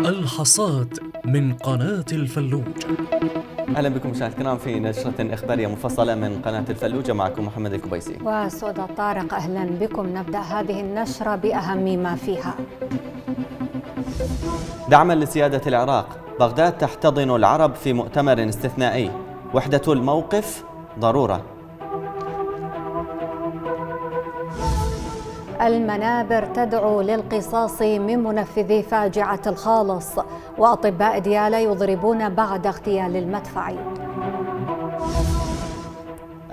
الحصاد من قناة الفلوج اهلا بكم مشاهدينا في نشرة اخبارية مفصلة من قناة الفلوجة معكم محمد الكبيسي وسودا طارق اهلا بكم نبدأ هذه النشرة باهم ما فيها دعما لسيادة العراق بغداد تحتضن العرب في مؤتمر استثنائي وحدة الموقف ضرورة المنابر تدعو للقصاص من منفذي فاجعة الخالص وأطباء ديالة يضربون بعد اغتيال المدفعي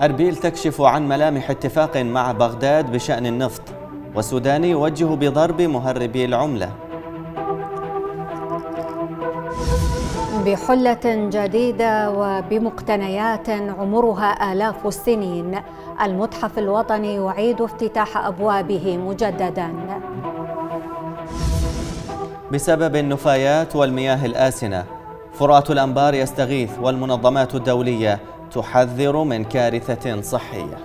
أربيل تكشف عن ملامح اتفاق مع بغداد بشأن النفط وسوداني يوجه بضرب مهربي العملة بحلة جديدة وبمقتنيات عمرها آلاف السنين المتحف الوطني يعيد افتتاح أبوابه مجدداً بسبب النفايات والمياه الآسنة فرات الأنبار يستغيث والمنظمات الدولية تحذر من كارثة صحية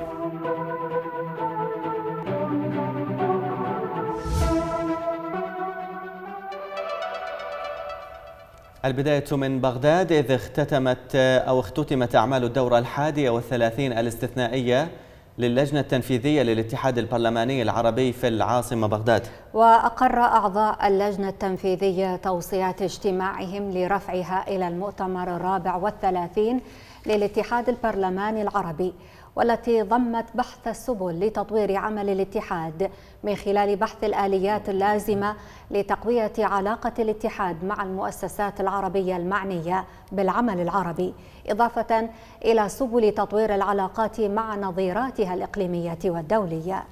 البداية من بغداد إذ اختتمت أو اختتمت أعمال الدورة الحادية والثلاثين الاستثنائية للجنة التنفيذية للاتحاد البرلماني العربي في العاصمة بغداد وأقر أعضاء اللجنة التنفيذية توصيات اجتماعهم لرفعها إلى المؤتمر الرابع والثلاثين للاتحاد البرلماني العربي والتي ضمت بحث السبل لتطوير عمل الاتحاد من خلال بحث الآليات اللازمة لتقوية علاقة الاتحاد مع المؤسسات العربية المعنية بالعمل العربي إضافة إلى سبل تطوير العلاقات مع نظيراتها الإقليمية والدولية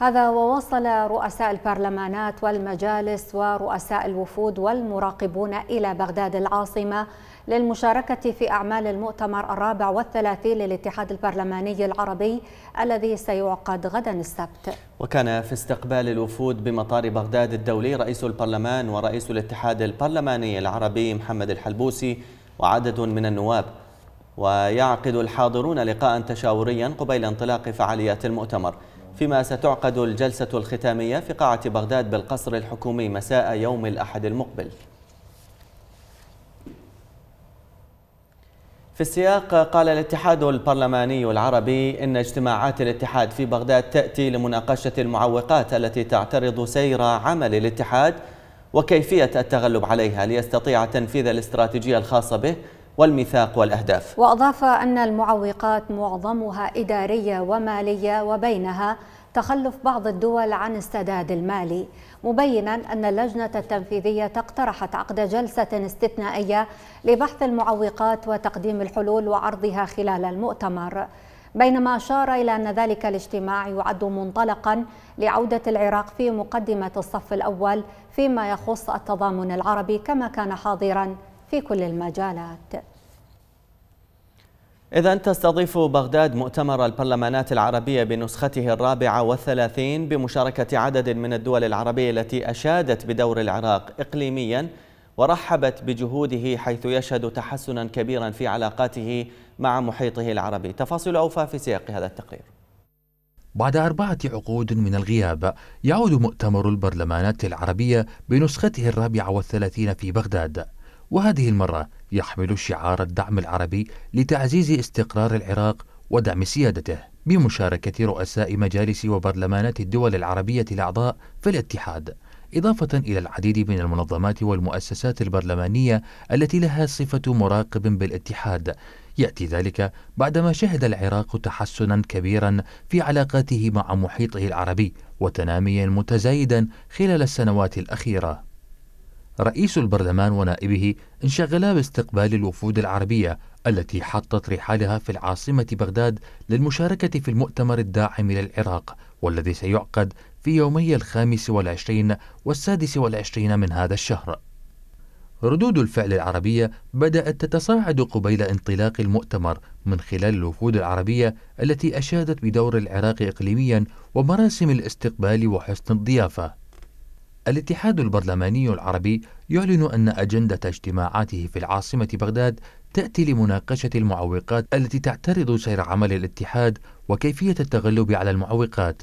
هذا ووصل رؤساء البرلمانات والمجالس ورؤساء الوفود والمراقبون إلى بغداد العاصمة للمشاركة في أعمال المؤتمر الرابع والثلاثين للاتحاد البرلماني العربي الذي سيعقد غدا السبت وكان في استقبال الوفود بمطار بغداد الدولي رئيس البرلمان ورئيس الاتحاد البرلماني العربي محمد الحلبوسي وعدد من النواب ويعقد الحاضرون لقاء تشاوريا قبيل انطلاق فعاليات المؤتمر فيما ستعقد الجلسة الختامية في قاعة بغداد بالقصر الحكومي مساء يوم الأحد المقبل في السياق قال الاتحاد البرلماني العربي إن اجتماعات الاتحاد في بغداد تأتي لمناقشة المعوقات التي تعترض سير عمل الاتحاد وكيفية التغلب عليها ليستطيع تنفيذ الاستراتيجية الخاصة به والميثاق والأهداف وأضاف أن المعوقات معظمها إدارية ومالية وبينها تخلف بعض الدول عن السداد المالي مبينا أن اللجنة التنفيذية اقترحت عقد جلسة استثنائية لبحث المعوقات وتقديم الحلول وعرضها خلال المؤتمر بينما أشار إلى أن ذلك الاجتماع يعد منطلقا لعودة العراق في مقدمة الصف الأول فيما يخص التضامن العربي كما كان حاضرا في كل المجالات إذا تستضيف بغداد مؤتمر البرلمانات العربية بنسخته الرابعة والثلاثين بمشاركة عدد من الدول العربية التي أشادت بدور العراق إقليميا ورحبت بجهوده حيث يشهد تحسنا كبيرا في علاقاته مع محيطه العربي تفاصيل أوفى في سياق هذا التقرير بعد أربعة عقود من الغياب يعود مؤتمر البرلمانات العربية بنسخته الرابعة والثلاثين في بغداد وهذه المرة يحمل شعار الدعم العربي لتعزيز استقرار العراق ودعم سيادته بمشاركة رؤساء مجالس وبرلمانات الدول العربية الأعضاء في الاتحاد إضافة إلى العديد من المنظمات والمؤسسات البرلمانية التي لها صفة مراقب بالاتحاد يأتي ذلك بعدما شهد العراق تحسنا كبيرا في علاقاته مع محيطه العربي وتناميا متزايدا خلال السنوات الأخيرة رئيس البرلمان ونائبه انشغلا باستقبال الوفود العربية التي حطت رحالها في العاصمة بغداد للمشاركة في المؤتمر الداعم للعراق والذي سيعقد في يومي الخامس والعشرين والسادس والعشرين من هذا الشهر ردود الفعل العربية بدأت تتصاعد قبيل انطلاق المؤتمر من خلال الوفود العربية التي أشادت بدور العراق إقليميا ومراسم الاستقبال وحسن الضيافة الاتحاد البرلماني العربي يعلن أن أجندة اجتماعاته في العاصمة بغداد تأتي لمناقشة المعوقات التي تعترض سير عمل الاتحاد وكيفية التغلب على المعوقات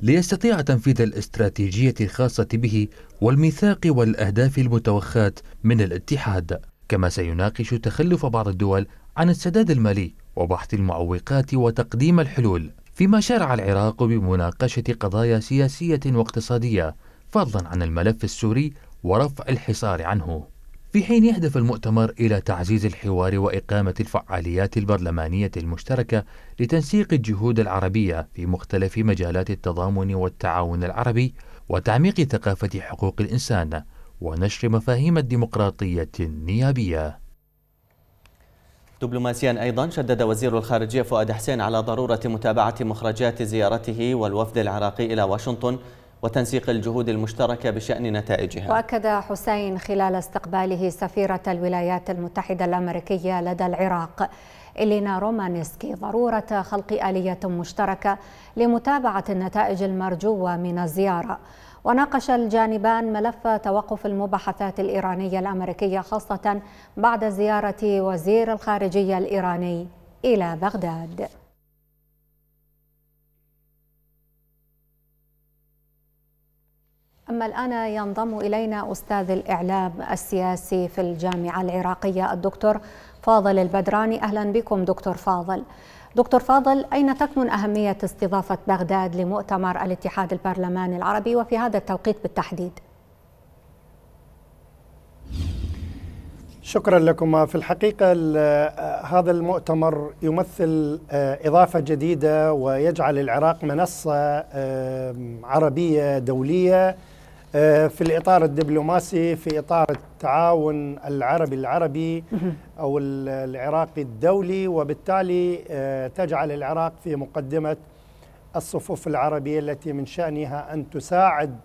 ليستطيع تنفيذ الاستراتيجية الخاصة به والميثاق والأهداف المتوخاة من الاتحاد كما سيناقش تخلف بعض الدول عن السداد المالي وبحث المعوقات وتقديم الحلول فيما شرع العراق بمناقشة قضايا سياسية واقتصادية فضلا عن الملف السوري ورفع الحصار عنه في حين يهدف المؤتمر إلى تعزيز الحوار وإقامة الفعاليات البرلمانية المشتركة لتنسيق الجهود العربية في مختلف مجالات التضامن والتعاون العربي وتعميق ثقافة حقوق الإنسان ونشر مفاهيم الديمقراطية النيابية دبلوماسيا أيضا شدد وزير الخارجية فؤاد حسين على ضرورة متابعة مخرجات زيارته والوفد العراقي إلى واشنطن وتنسيق الجهود المشتركة بشأن نتائجها وأكد حسين خلال استقباله سفيرة الولايات المتحدة الأمريكية لدى العراق إلينا رومانسكي ضرورة خلق آلية مشتركة لمتابعة النتائج المرجوة من الزيارة وناقش الجانبان ملف توقف المباحثات الإيرانية الأمريكية خاصة بعد زيارة وزير الخارجية الإيراني إلى بغداد أما الآن ينضم إلينا أستاذ الإعلام السياسي في الجامعة العراقية الدكتور فاضل البدراني أهلا بكم دكتور فاضل دكتور فاضل أين تكمن أهمية استضافة بغداد لمؤتمر الاتحاد البرلماني العربي وفي هذا التوقيت بالتحديد؟ شكرا لكم في الحقيقة آه، هذا المؤتمر يمثل آه، إضافة جديدة ويجعل العراق منصة عربية دولية آه، في الإطار الدبلوماسي في إطار التعاون العربي العربي أو العراقي الدولي وبالتالي آه، تجعل العراق في مقدمة الصفوف العربية التي من شأنها أن تساعد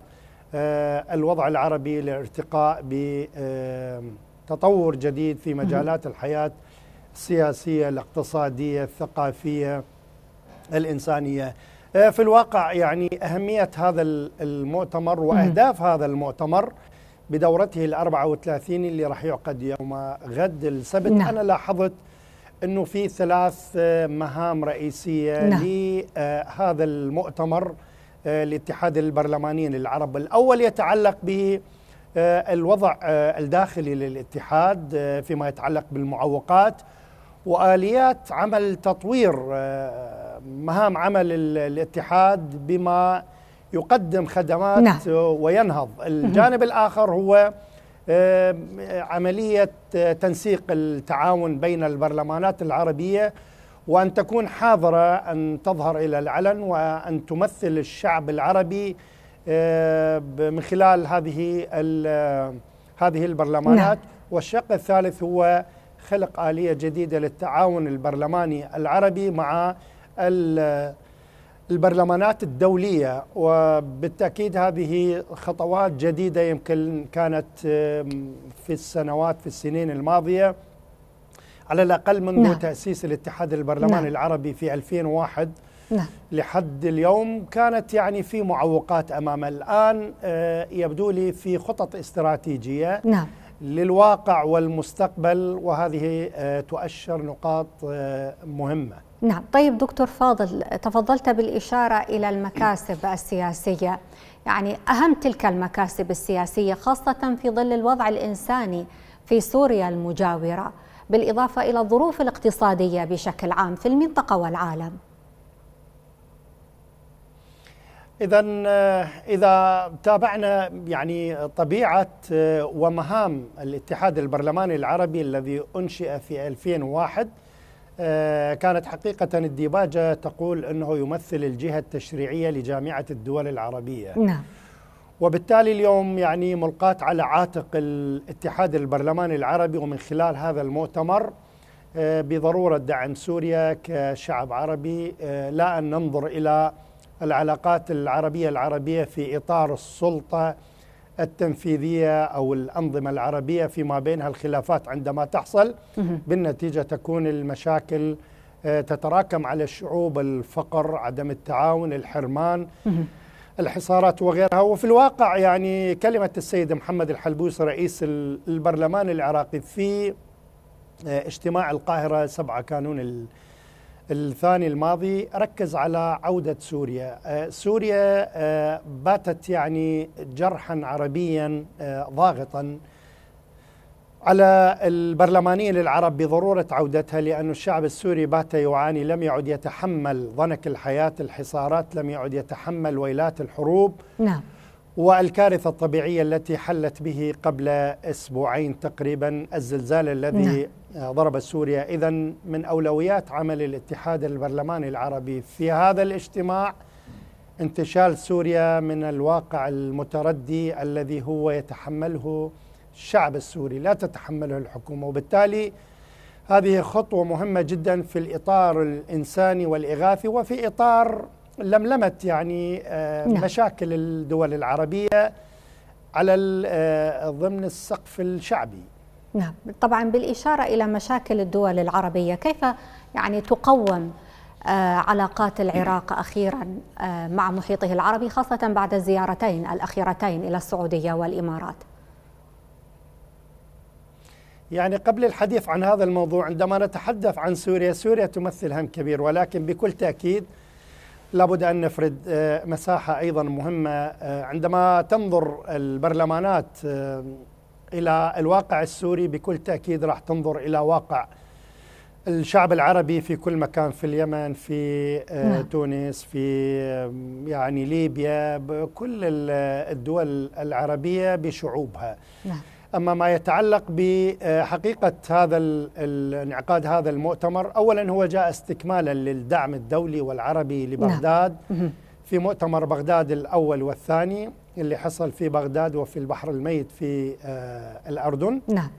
آه، الوضع العربي للارتقاء بتطور جديد في مجالات الحياة السياسية الاقتصادية الثقافية الإنسانية آه، في الواقع يعني أهمية هذا المؤتمر وأهداف هذا المؤتمر بدورته ال 34 اللي راح يعقد يوم غد السبت نعم. أنا لاحظت أنه في ثلاث آه، مهام رئيسية نعم. لهذا آه، المؤتمر الاتحاد البرلمانيين العرب الأول يتعلق به الوضع الداخلي للاتحاد فيما يتعلق بالمعوقات واليات عمل تطوير مهام عمل الاتحاد بما يقدم خدمات نعم. وينهض الجانب الآخر هو عملية آه، تنسيق التعاون بين البرلمانات العربية وأن تكون حاضرة أن تظهر إلى العلن وأن تمثل الشعب العربي آه، من خلال هذه هذه البرلمانات نعم. والشق الثالث هو خلق آلية جديدة للتعاون البرلماني العربي مع البرلمانات الدولية وبالتأكيد هذه خطوات جديدة يمكن كانت في السنوات في السنين الماضية على الأقل منذ نعم. تأسيس الاتحاد البرلماني نعم. العربي في 2001 نعم. لحد اليوم كانت يعني في معوقات أمامه الآن آه، يبدو لي في خطط استراتيجية نعم. للواقع والمستقبل وهذه آه، تؤشر نقاط آه، مهمة نعم طيب دكتور فاضل تفضلت بالإشارة إلى المكاسب السياسية يعني أهم تلك المكاسب السياسية خاصة في ظل الوضع الإنساني في سوريا المجاورة بالإضافة إلى الظروف الاقتصادية بشكل عام في المنطقة والعالم إذا إذا تابعنا يعني طبيعة آه، ومهام الاتحاد البرلماني العربي الذي أنشئ في 2001 آه، كانت حقيقة الديباجة تقول أنه يمثل الجهة التشريعية لجامعة الدول العربية نعم وبالتالي اليوم يعني ملقاة على عاتق الاتحاد البرلماني العربي ومن خلال هذا المؤتمر آه، بضرورة دعم سوريا كشعب عربي آه، لا أن ننظر إلى العلاقات العربية العربية في إطار السلطة التنفيذية أو الأنظمة العربية فيما بينها الخلافات عندما تحصل بالنتيجة تكون المشاكل آه، تتراكم على الشعوب الفقر عدم التعاون الحرمان الحصارات وغيرها وفي الواقع يعني كلمة السيد محمد الحلبوس رئيس البرلمان العراقي في آه، اجتماع القاهرة 7 كانون الثاني الماضي ركز على عودة سوريا آه، سوريا آه، باتت يعني جرحا عربيا آه، ضاغطا على البرلمانيين العرب بضرورة عودتها لأن الشعب السوري بات يعاني لم يعد يتحمل ضنك الحياة الحصارات لم يعد يتحمل ويلات الحروب نعم والكارثة الطبيعية التي حلت به قبل أسبوعين تقريبا الزلزال الذي نعم. آه، ضربت سوريا إذا من أولويات عمل الاتحاد البرلماني العربي في هذا الاجتماع انتشال سوريا من الواقع المتردي الذي هو يتحمله الشعب السوري لا تتحمله الحكومة وبالتالي هذه خطوة مهمة جدا في الإطار الإنساني والإغاثي وفي إطار لملمة يعني آه، نعم. مشاكل الدول العربية على آه، ضمن السقف الشعبي نعم طبعا بالإشارة إلى مشاكل الدول العربية كيف يعني تقوم آه، علاقات العراق أخيرا آه، مع محيطه العربي خاصة بعد الزيارتين الأخيرتين إلى السعودية والإمارات يعني قبل الحديث عن هذا الموضوع عندما نتحدث عن سوريا سوريا تمثل هم كبير ولكن بكل تأكيد لابد أن نفرد آه، مساحة أيضا مهمة عندما تنظر البرلمانات إلى الواقع السوري بكل تأكيد راح تنظر إلى واقع الشعب العربي في كل مكان في اليمن في آه، نعم. تونس في يعني ليبيا كل الدول العربية بشعوبها نعم. أما ما يتعلق بحقيقة آه، هذا انعقاد هذا المؤتمر أولا هو جاء استكمالا للدعم الدولي والعربي لبغداد نعم. في مؤتمر بغداد الأول والثاني اللي حصل في بغداد وفي البحر الميت في آه، الأردن نعم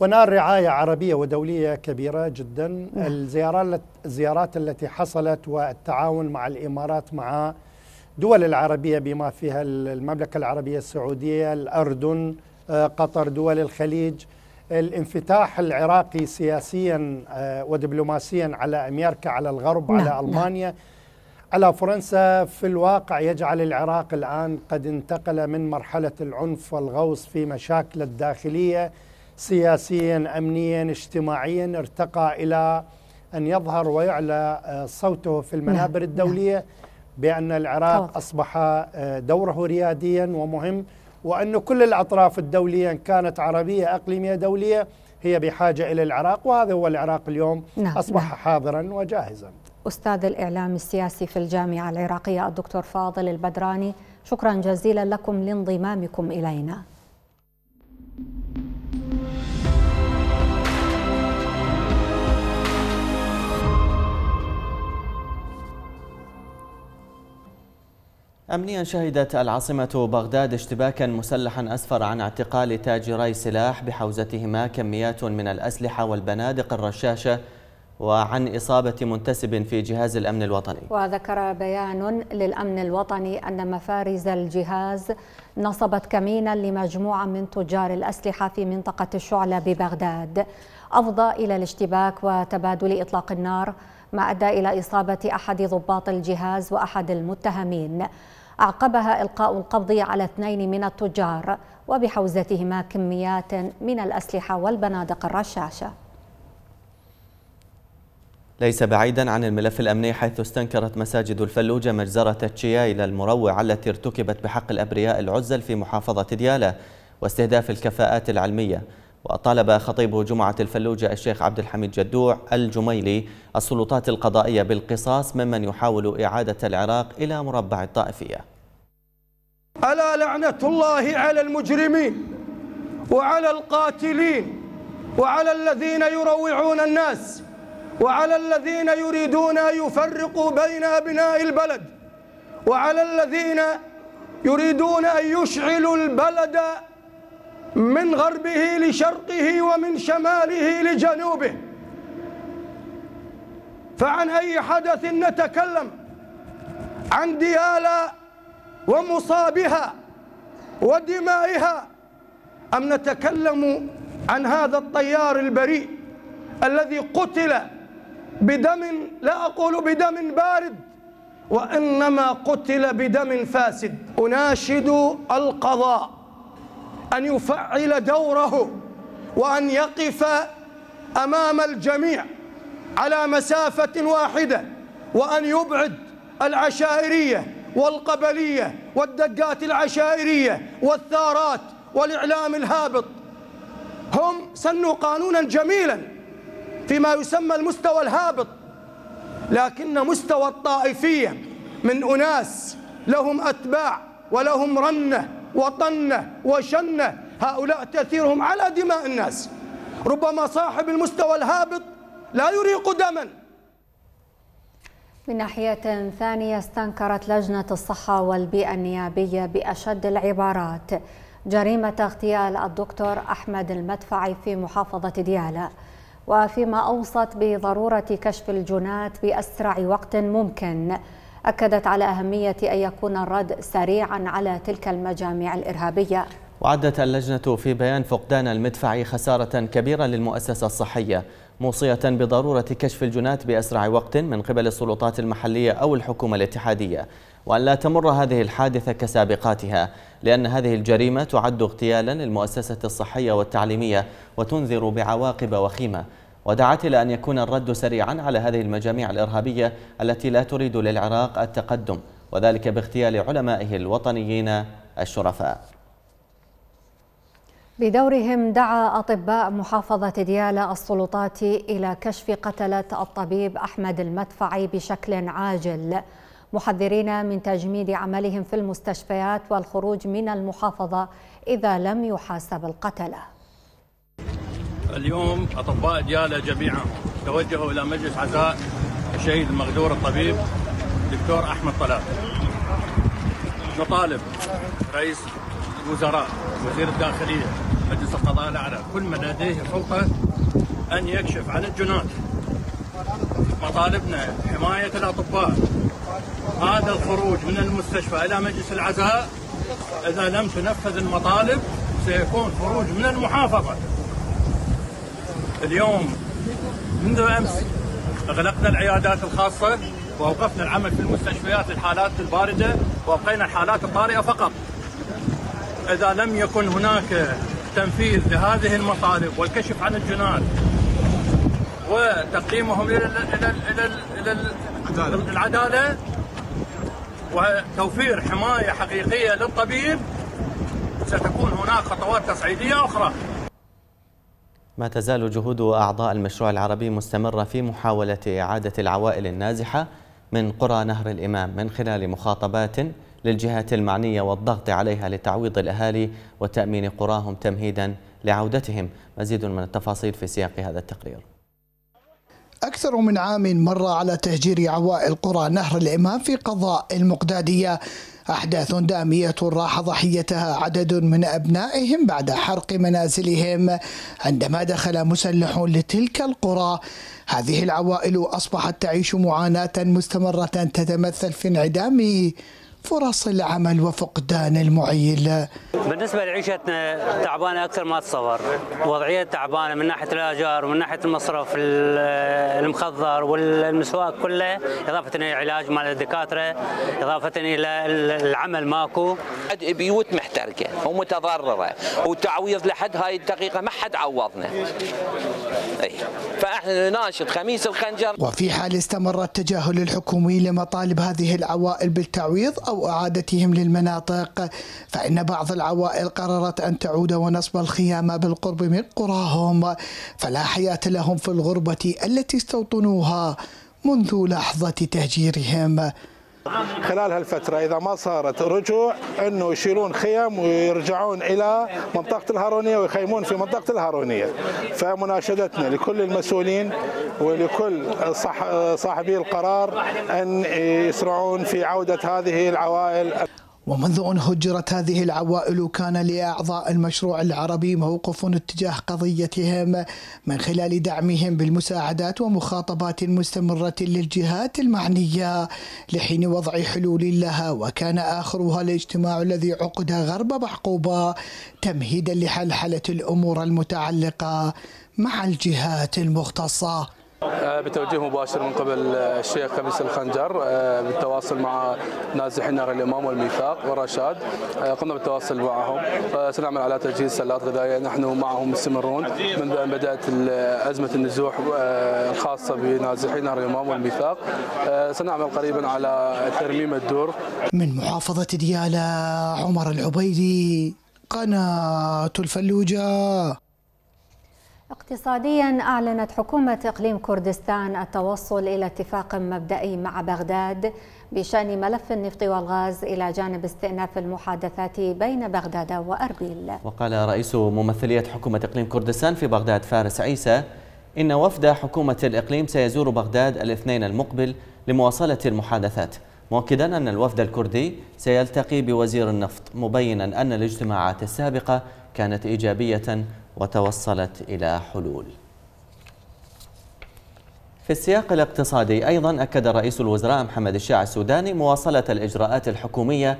ونال رعاية عربية ودولية كبيرة جدا نعم. الزيارات, الزيارات التي حصلت والتعاون مع الإمارات مع دول العربية بما فيها المملكة العربية السعودية الأردن آه، قطر دول الخليج الانفتاح العراقي سياسيا آه، ودبلوماسيا على أمريكا على الغرب نعم. على ألمانيا نعم. على فرنسا في الواقع يجعل العراق الآن قد انتقل من مرحلة العنف والغوص في مشاكل الداخلية سياسيا أمنيا اجتماعيا ارتقى إلى أن يظهر ويعلى آه، صوته في نعم، المنابر نعم. الدولية بأن العراق أصبح آه، دوره رياديا ومهم وأن كل الأطراف الدولية إن كانت عربية أقليمية دولية هي بحاجة إلى العراق وهذا هو العراق اليوم نعم، أصبح حاضرا وجاهزا أستاذ الإعلام السياسي في الجامعة العراقية الدكتور فاضل البدراني شكرا جزيلا لكم لانضمامكم إلينا أمنيا شهدت العاصمة بغداد اشتباكا مسلحا أسفر عن اعتقال تاجري سلاح بحوزتهما كميات من الأسلحة والبنادق الرشاشة وعن إصابة منتسب في جهاز الأمن الوطني وذكر بيان للأمن الوطني أن مفارز الجهاز نصبت كمينا لمجموعة من تجار الأسلحة في منطقة الشعلة ببغداد أفضى إلى الاشتباك وتبادل إطلاق النار ما أدى إلى إصابة أحد ضباط الجهاز وأحد المتهمين أعقبها إلقاء القبض على اثنين من التجار وبحوزتهما كميات من الأسلحة والبنادق الرشاشة ليس بعيدا عن الملف الأمني حيث استنكرت مساجد الفلوجة مجزرة تشيايل المروعة التي ارتكبت بحق الأبرياء العزل في محافظة ديالى واستهداف الكفاءات العلمية وطالب خطيب جمعة الفلوجة الشيخ عبد الحميد جدوع الجميلي السلطات القضائية بالقصاص ممن يحاول إعادة العراق إلى مربع الطائفية ألا لعنة الله على المجرمين وعلى القاتلين وعلى الذين يروعون الناس وعلى الذين يريدون أن يفرقوا بين أبناء البلد وعلى الذين يريدون أن يشعلوا البلد من غربه لشرقه ومن شماله لجنوبه فعن أي حدث نتكلم عن ديالا ومصابها ودمائها أم نتكلم عن هذا الطيار البريء الذي قتل بدم لا أقول بدم بارد وإنما قتل بدم فاسد أناشد القضاء أن يفعل دوره وأن يقف أمام الجميع على مسافة واحدة وأن يبعد العشائرية والقبلية والدقات العشائرية والثارات والإعلام الهابط هم سنوا قانونا جميلا فيما يسمى المستوى الهابط لكن مستوى الطائفية من أناس لهم أتباع ولهم رنة وطنة وشنة هؤلاء تأثيرهم على دماء الناس ربما صاحب المستوى الهابط لا يريق دما من ناحية ثانية استنكرت لجنة الصحة والبيئة النيابية بأشد العبارات جريمة اغتيال الدكتور أحمد المدفعي في محافظة ديالى وفيما أوصت بضرورة كشف الجنات بأسرع وقت ممكن أكدت على أهمية أن يكون الرد سريعا على تلك المجاميع الإرهابية وعدت اللجنة في بيان فقدان المدفع خسارة كبيرة للمؤسسة الصحية موصية بضرورة كشف الجنات بأسرع وقت من قبل السلطات المحلية أو الحكومة الاتحادية وأن لا تمر هذه الحادثة كسابقاتها لأن هذه الجريمة تعد اغتيالا للمؤسسة الصحية والتعليمية وتنذر بعواقب وخيمة ودعت إلى أن يكون الرد سريعا على هذه المجاميع الإرهابية التي لا تريد للعراق التقدم وذلك باغتيال علمائه الوطنيين الشرفاء بدورهم دعا أطباء محافظة ديالى السلطات إلى كشف قتلة الطبيب أحمد المدفعي بشكل عاجل محذرين من تجميد عملهم في المستشفيات والخروج من المحافظة إذا لم يحاسب القتله اليوم اطباء دياله جميعا توجهوا الى مجلس عزاء الشهيد المغدور الطبيب دكتور احمد طلال. نطالب رئيس الوزراء وزير الداخليه مجلس القضاء الاعلى كل من لديه سلطه ان يكشف عن الجنات. مطالبنا حمايه الاطباء هذا الخروج من المستشفى الى مجلس العزاء اذا لم تنفذ المطالب سيكون خروج من المحافظه اليوم منذ امس اغلقنا العيادات الخاصه واوقفنا العمل في المستشفيات للحالات البارده وابقينا الحالات الطارئه فقط. اذا لم يكن هناك تنفيذ لهذه المطالب والكشف عن الجنات وتقديمهم الى الى الى العداله وتوفير حمايه حقيقيه للطبيب ستكون هناك خطوات تصعيديه اخرى. ما تزال جهود أعضاء المشروع العربي مستمرة في محاولة إعادة العوائل النازحة من قرى نهر الإمام من خلال مخاطبات للجهات المعنية والضغط عليها لتعويض الأهالي وتأمين قراهم تمهيدا لعودتهم مزيد من التفاصيل في سياق هذا التقرير أكثر من عام مر على تهجير عوائل قرى نهر الإمام في قضاء المقدادية أحداث دامية راح ضحيتها عدد من أبنائهم بعد حرق منازلهم عندما دخل مسلح لتلك القرى هذه العوائل أصبحت تعيش معاناة مستمرة تتمثل في انعدام فرص العمل وفقدان المعيل بالنسبة لعيشتنا تعبانة أكثر ما تتصور وضعية تعبانة من ناحية الآجار ومن ناحية المصرف المخضر والمسواك كله إضافة إلى علاج مال الدكاترة إضافة إلى العمل ماكو بيوت محترقة ومتضررة وتعويض لحد هاي الدقيقة ما حد عوضنا أي. فإحنا نناشد خميس الخنجر وفي حال استمر التجاهل الحكومي لمطالب هذه العوائل بالتعويض أو إعادتهم للمناطق فإن بعض العوائل قررت أن تعود ونصب الخيام بالقرب من قراهم فلا حياة لهم في الغربة التي استوطنوها منذ لحظة تهجيرهم خلال هالفترة إذا ما صارت رجوع أنه يشيلون خيم ويرجعون إلى منطقة الهارونية ويخيمون في منطقة الهارونية فمناشدتنا لكل المسؤولين ولكل صاحبي القرار أن يسرعون في عودة هذه العوائل ومنذ أن هجرت هذه العوائل كان لأعضاء المشروع العربي موقف اتجاه قضيتهم من خلال دعمهم بالمساعدات ومخاطبات مستمرة للجهات المعنية لحين وضع حلول لها وكان آخرها الاجتماع الذي عقد غرب بعقوبة تمهيدا لحلحلة الأمور المتعلقة مع الجهات المختصة آه، بتوجيه مباشر من قبل الشيخ خميس الخنجر آه، بالتواصل مع نازحين نار الامام والميثاق والرشاد آه، قمنا بالتواصل معهم سنعمل على تجهيز سلات غذائيه نحن معهم مستمرون منذ ان بدات ازمه النزوح الخاصه بنازحين نار الامام والميثاق سنعمل قريبا على ترميم الدور من محافظه دياله عمر العبيدي قناه الفلوجه اقتصاديا أعلنت حكومة إقليم كردستان التوصل إلى اتفاق مبدئي مع بغداد بشأن ملف النفط والغاز إلى جانب استئناف المحادثات بين بغداد وأربيل وقال رئيس ممثلية حكومة إقليم كردستان في بغداد فارس عيسى إن وفد حكومة الإقليم سيزور بغداد الاثنين المقبل لمواصلة المحادثات مؤكدا أن الوفد الكردي سيلتقي بوزير النفط مبينا أن الاجتماعات السابقة كانت إيجابية وتوصلت إلى حلول في السياق الاقتصادي أيضا أكد رئيس الوزراء محمد الشاع السوداني مواصلة الإجراءات الحكومية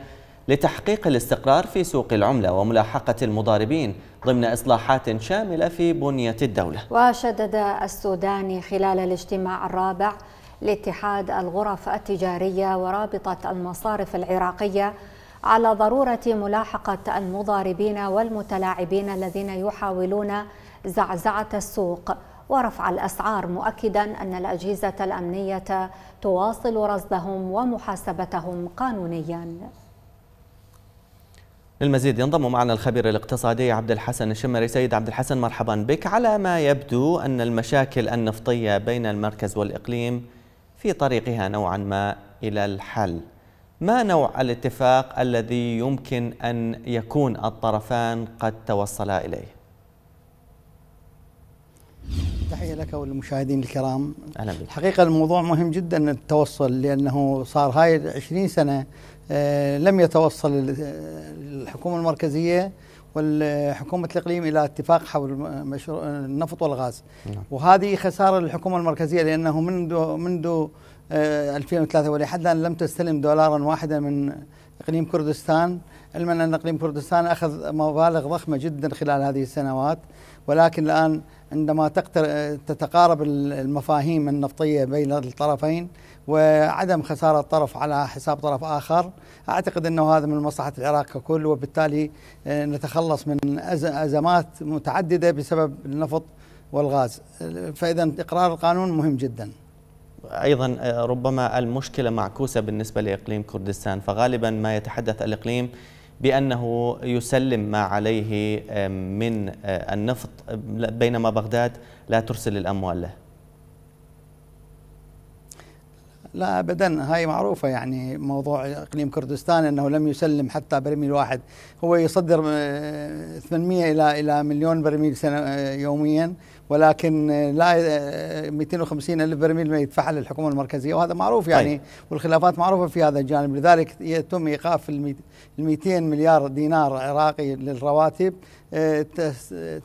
لتحقيق الاستقرار في سوق العملة وملاحقة المضاربين ضمن إصلاحات شاملة في بنية الدولة وشدد السوداني خلال الاجتماع الرابع لاتحاد الغرف التجارية ورابطة المصارف العراقية على ضرورة ملاحقة المضاربين والمتلاعبين الذين يحاولون زعزعة السوق ورفع الأسعار مؤكدا أن الأجهزة الأمنية تواصل رصدهم ومحاسبتهم قانونيا للمزيد ينضم معنا الخبير الاقتصادي عبد الحسن الشمري سيد عبد الحسن مرحبا بك على ما يبدو أن المشاكل النفطية بين المركز والإقليم في طريقها نوعا ما إلى الحل ما نوع الاتفاق الذي يمكن أن يكون الطرفان قد توصلا إليه؟ تحية لك وللمشاهدين الكرام أهلا بك. الحقيقة الموضوع مهم جدا التوصل لأنه صار هاي 20 سنة آه، لم يتوصل الحكومة المركزية والحكومة الإقليم إلى اتفاق حول مشروع النفط والغاز نعم. وهذه خسارة للحكومة المركزية لأنه منذ منذ 2003 آه، ولحد الآن لم تستلم دولارا واحدا من إقليم كردستان علما أن إقليم كردستان أخذ مبالغ ضخمة جدا خلال هذه السنوات ولكن الآن عندما تتقارب المفاهيم النفطية بين الطرفين وعدم خسارة طرف على حساب طرف آخر أعتقد أنه هذا من مصلحة العراق ككل وبالتالي آه، نتخلص من أزمات متعددة بسبب النفط والغاز فإذا إقرار القانون مهم جداً ايضا آه، ربما المشكله معكوسه بالنسبه لاقليم كردستان فغالبا ما يتحدث الاقليم بانه يسلم ما عليه من آه، النفط بينما بغداد لا ترسل الاموال له. لا ابدا هاي معروفه يعني موضوع اقليم كردستان انه لم يسلم حتى برميل واحد هو يصدر 800 آه، الى الى مليون برميل سنة يوميا ولكن آه، لا 250 آه، الف برميل ما يدفعها للحكومه المركزيه وهذا معروف يعني أي. طيب. والخلافات معروفه في هذا الجانب لذلك يتم ايقاف ال 200 مليار دينار عراقي للرواتب آه،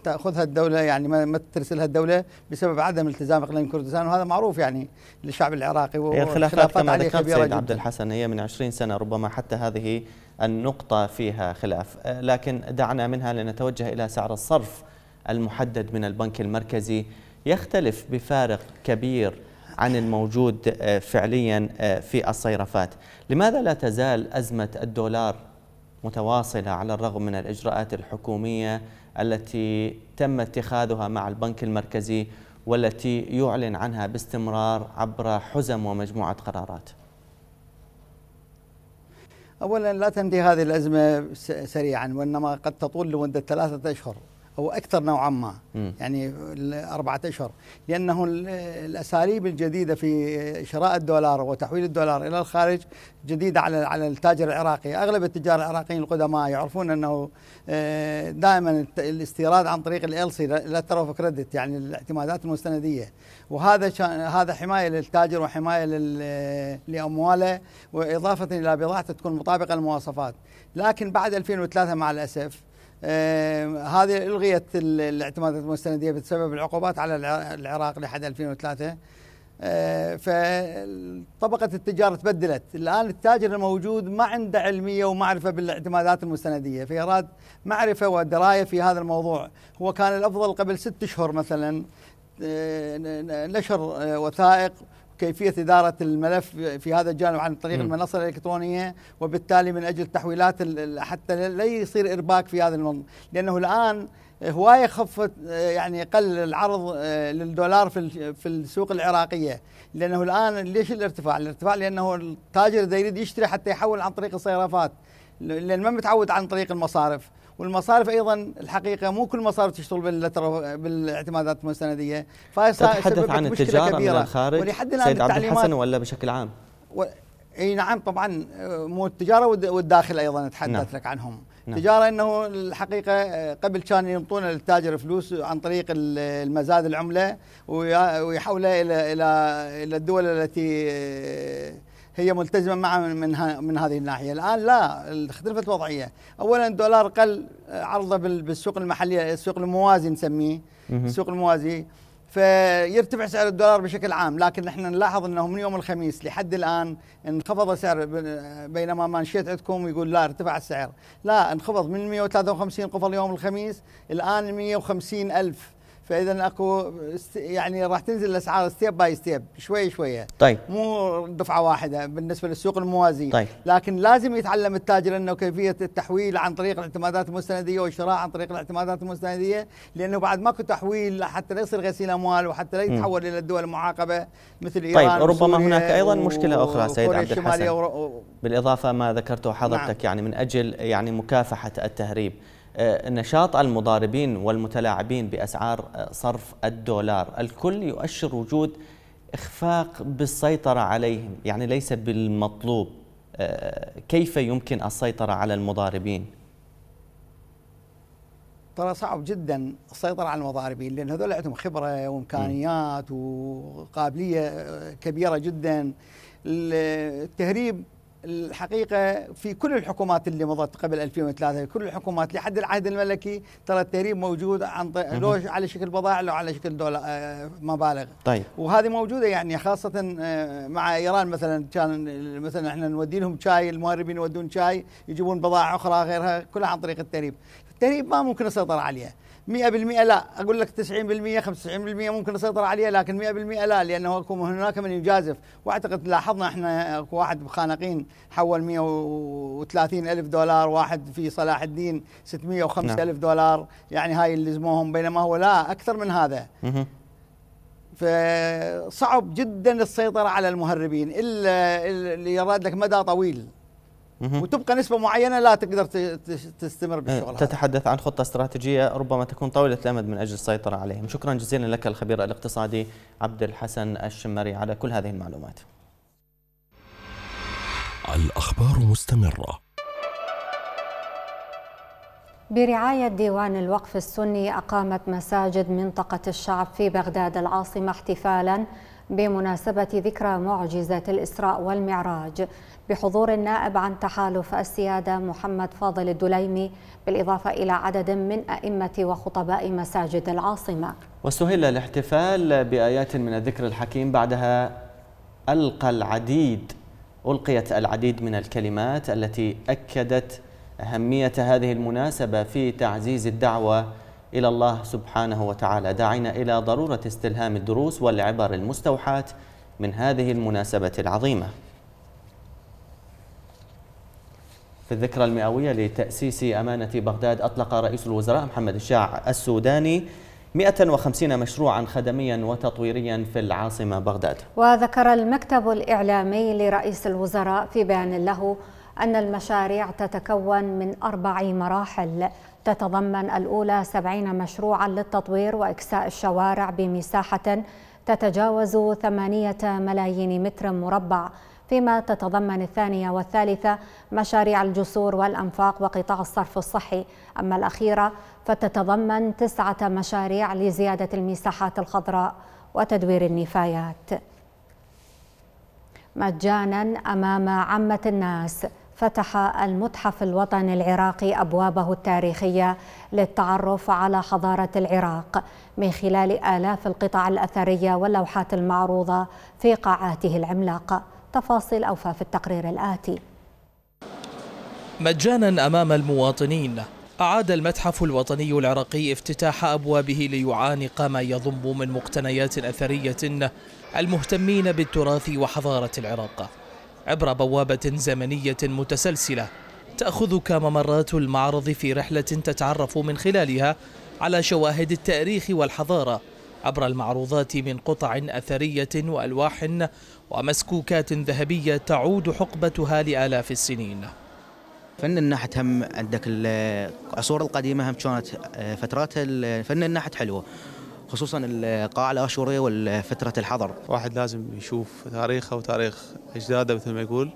تاخذها الدوله يعني ما ترسلها الدوله بسبب عدم التزام اقليم كردستان وهذا معروف يعني للشعب العراقي هي الخلافات كما ذكرت سيد عبد الحسن هي من 20 سنه ربما حتى هذه النقطه فيها خلاف لكن دعنا منها لنتوجه الى سعر الصرف المحدد من البنك المركزي يختلف بفارق كبير عن الموجود آه، فعليا آه، في الصيرفات لماذا لا تزال أزمة الدولار متواصلة على الرغم من الإجراءات الحكومية التي تم اتخاذها مع البنك المركزي والتي يعلن عنها باستمرار عبر حزم ومجموعة قرارات أولا لا تنتهي هذه الأزمة سريعا وإنما قد تطول لمدة ثلاثة أشهر أو أكثر نوعا ما يعني أربعة أشهر لأنه الأساليب الجديدة في شراء الدولار وتحويل الدولار إلى الخارج جديدة على على التاجر العراقي أغلب التجار العراقيين القدماء يعرفون أنه آه، دائما الاستيراد عن طريق ال سي لتر اوف كريدت يعني الاعتمادات المستندية وهذا هذا حماية للتاجر وحماية لأمواله وإضافة إلى بضاعته تكون مطابقة للمواصفات لكن بعد 2003 مع الأسف آه، هذه الغيت الاعتمادات المستنديه بسبب العقوبات على العراق لحد 2003 آه، فطبقه التجاره تبدلت الان التاجر الموجود ما عنده علميه ومعرفه بالاعتمادات المستنديه فيراد معرفه ودرايه في هذا الموضوع هو كان الافضل قبل ست اشهر مثلا آه، نشر وثائق كيفية إدارة الملف في هذا الجانب عن طريق م. المنصة الإلكترونية وبالتالي من أجل التحويلات حتى لا يصير إرباك في هذا الموضوع لأنه الآن هواية خفت يعني قل العرض آه، للدولار في في السوق العراقية لأنه الآن ليش الارتفاع؟ الارتفاع لأنه التاجر إذا يريد يشتري حتى يحول عن طريق الصرافات لأن ما متعود عن طريق المصارف والمصارف ايضا الحقيقه مو كل مصارف تشتغل بالاعتمادات المستنديه تتحدث عن التجاره من الخارج سيد عبد الحسن ولا بشكل عام؟ و... اي نعم طبعا مو التجاره والداخل ايضا اتحدث نعم. لك عنهم نعم. تجارة انه الحقيقه قبل كان ينطون للتاجر فلوس عن طريق المزاد العمله ويحوله الى الى الى الدول التي هي ملتزمه مع من من هذه الناحيه الان لا اختلفت الوضعيه اولا الدولار قل آه، عرضه بالسوق المحليه السوق الموازي نسميه السوق الموازي فيرتفع سعر الدولار بشكل عام لكن احنا نلاحظ انه من يوم الخميس لحد الان انخفض سعر بينما مانشيت عندكم يقول لا ارتفع السعر لا انخفض من 153 قفل يوم الخميس الان 150 الف فاذا اكو يعني راح تنزل الاسعار ستيب باي ستيب شوي شويه طيب مو دفعه واحده بالنسبه للسوق الموازي طيب لكن لازم يتعلم التاجر انه كيفيه التحويل عن طريق الاعتمادات المستنديه والشراء عن طريق الاعتمادات المستنديه لانه بعد ماكو تحويل حتى لا يصير غسيل اموال وحتى لا يتحول م. الى الدول المعاقبه مثل طيب، ايران طيب ربما هناك ايضا مشكله اخرى سيد عبد الحسن و... بالاضافه ما ذكرته حضرتك نعم. يعني من اجل يعني مكافحه التهريب آه، نشاط المضاربين والمتلاعبين بأسعار آه، صرف الدولار الكل يؤشر وجود إخفاق بالسيطرة عليهم يعني ليس بالمطلوب آه، كيف يمكن السيطرة على المضاربين؟ ترى صعب جدا السيطرة على المضاربين لأن هذول عندهم خبرة وإمكانيات وقابلية كبيرة جدا التهريب الحقيقة في كل الحكومات اللي مضت قبل 2003 كل الحكومات لحد العهد الملكي ترى التهريب موجود عن ط... لو على شكل بضائع لو على شكل دولار آه، مبالغ طيب وهذه موجودة يعني خاصة آه، مع إيران مثلا كان مثلا احنا نودي لهم شاي المهربين يودون شاي يجيبون بضائع أخرى غيرها كلها عن طريق التهريب التهريب ما ممكن نسيطر عليها 100% لا اقول لك 90% 95% ممكن اسيطر عليها لكن 100% لا لانه هناك من يجازف واعتقد لاحظنا احنا واحد بخانقين حول 130 الف دولار واحد في صلاح الدين 605 نعم. الف دولار يعني هاي اللي لزموهم بينما هو لا اكثر من هذا فصعب جدا السيطره على المهربين الا اللي يراد لك مدى طويل وتبقى نسبة معينة لا تقدر تستمر إيه، بالشغل تتحدث هذا. عن خطة استراتيجية ربما تكون طويلة الأمد من أجل السيطرة عليهم شكرا جزيلا لك الخبير الاقتصادي عبد الحسن الشمري على كل هذه المعلومات الأخبار مستمرة برعاية ديوان الوقف السني أقامت مساجد منطقة الشعب في بغداد العاصمة احتفالاً بمناسبة ذكرى معجزة الإسراء والمعراج بحضور النائب عن تحالف السيادة محمد فاضل الدليمي بالإضافة إلى عدد من أئمة وخطباء مساجد العاصمة وسهل الاحتفال بآيات من الذكر الحكيم بعدها ألقى العديد ألقيت العديد من الكلمات التي أكدت أهمية هذه المناسبة في تعزيز الدعوة إلى الله سبحانه وتعالى داعينا إلى ضرورة استلهام الدروس والعبر المستوحاة من هذه المناسبة العظيمة في الذكرى المئوية لتأسيس أمانة بغداد أطلق رئيس الوزراء محمد الشاع السوداني 150 مشروعا خدميا وتطويريا في العاصمة بغداد وذكر المكتب الإعلامي لرئيس الوزراء في بيان له أن المشاريع تتكون من أربع مراحل تتضمن الأولى سبعين مشروعا للتطوير وإكساء الشوارع بمساحة تتجاوز ثمانية ملايين متر مربع فيما تتضمن الثانية والثالثة مشاريع الجسور والأنفاق وقطاع الصرف الصحي أما الأخيرة فتتضمن تسعة مشاريع لزيادة المساحات الخضراء وتدوير النفايات مجانا أمام عامة الناس فتح المتحف الوطني العراقي أبوابه التاريخية للتعرف على حضارة العراق من خلال آلاف القطع الأثرية واللوحات المعروضة في قاعاته العملاقة تفاصيل أوفى في التقرير الآتي مجانا أمام المواطنين أعاد المتحف الوطني العراقي افتتاح أبوابه ليعانق ما يضم من مقتنيات أثرية المهتمين بالتراث وحضارة العراق عبر بوابة زمنية متسلسلة تأخذك ممرات المعرض في رحلة تتعرف من خلالها على شواهد التاريخ والحضارة عبر المعروضات من قطع أثرية وألواح ومسكوكات ذهبية تعود حقبتها لآلاف السنين فن النحت هم عندك العصور القديمة هم كانت آه، فترات فن النحت حلوة خصوصا القاعة الآشورية وفترة الحضر واحد لازم يشوف تاريخه وتاريخ أجداده مثل ما يقول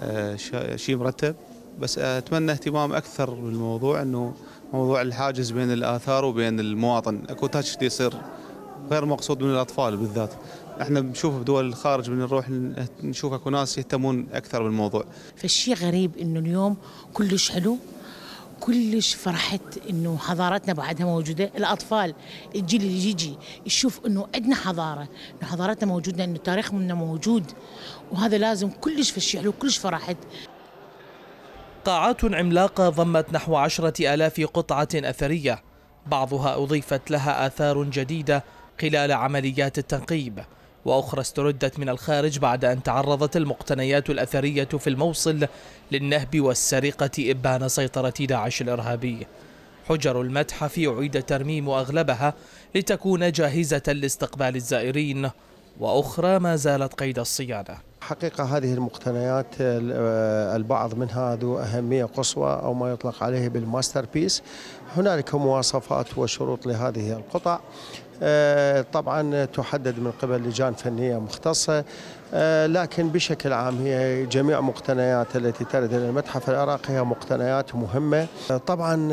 آه، شيء مرتب بس أتمنى اهتمام أكثر بالموضوع أنه موضوع الحاجز بين الآثار وبين المواطن أكو تاتش يصير غير مقصود من الأطفال بالذات احنا بنشوف بدول الخارج بنروح نشوف اكو ناس يهتمون اكثر بالموضوع فالشيء غريب انه اليوم كلش حلو كلش فرحت انه حضارتنا بعدها موجوده الاطفال الجيل اللي يجي يشوف انه عندنا حضاره انه حضارتنا موجوده انه تاريخنا موجود وهذا لازم كلش فشيح له كلش فرحت قاعات عملاقة ضمت نحو عشرة آلاف قطعة أثرية بعضها أضيفت لها آثار جديدة خلال عمليات التنقيب وأخرى استردت من الخارج بعد أن تعرضت المقتنيات الأثرية في الموصل للنهب والسرقة إبان سيطرة داعش الإرهابي حجر المتحف أعيد ترميم أغلبها لتكون جاهزة لاستقبال الزائرين وأخرى ما زالت قيد الصيانة حقيقة هذه المقتنيات آه، البعض منها ذو أهمية قصوى أو ما يطلق عليه بالماستر بيس هنالك مواصفات وشروط لهذه القطع آه، طبعا تحدد من قبل لجان فنية مختصة آه، لكن بشكل عام هي جميع مقتنيات التي ترد إلى المتحف العراقي هي مقتنيات مهمة آه، طبعا